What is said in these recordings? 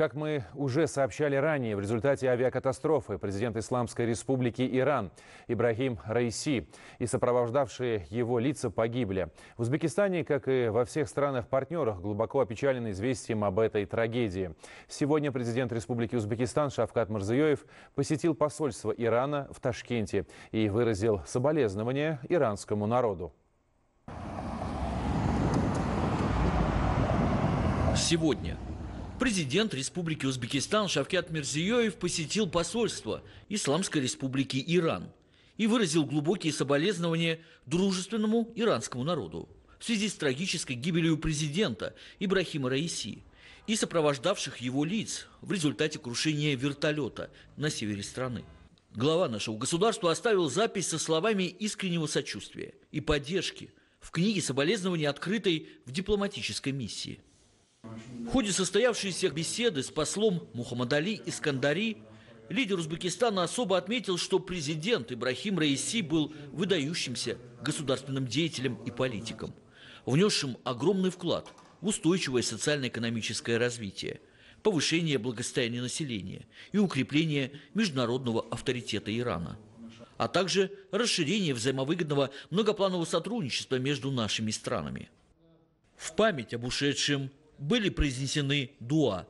Как мы уже сообщали ранее, в результате авиакатастрофы президент Исламской республики Иран Ибрагим Раиси и сопровождавшие его лица погибли. В Узбекистане, как и во всех странах-партнерах, глубоко опечалены известием об этой трагедии. Сегодня президент Республики Узбекистан Шавкат Мирзиёев посетил посольство Ирана в Ташкенте и выразил соболезнования иранскому народу. Сегодня Президент Республики Узбекистан Шавкят Мирзиёев посетил посольство Исламской Республики Иран и выразил глубокие соболезнования дружественному иранскому народу в связи с трагической гибелью президента Ибрахима Раиси и сопровождавших его лиц в результате крушения вертолета на севере страны. Глава нашего государства оставил запись со словами искреннего сочувствия и поддержки в книге соболезнований открытой в дипломатической миссии – в ходе состоявшейся беседы с послом Мухаммадали Искандари лидер Узбекистана особо отметил, что президент Ибрахим Раиси был выдающимся государственным деятелем и политиком, внесшим огромный вклад в устойчивое социально-экономическое развитие, повышение благосостояния населения и укрепление международного авторитета Ирана – а также расширение взаимовыгодного многопланового сотрудничества между нашими странами. В память об ушедшем были произнесены дуа.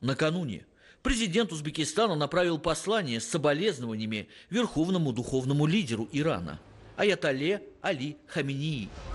Накануне президент Узбекистана направил послание с соболезнованиями верховному духовному лидеру Ирана Аятоле Али Хаминии –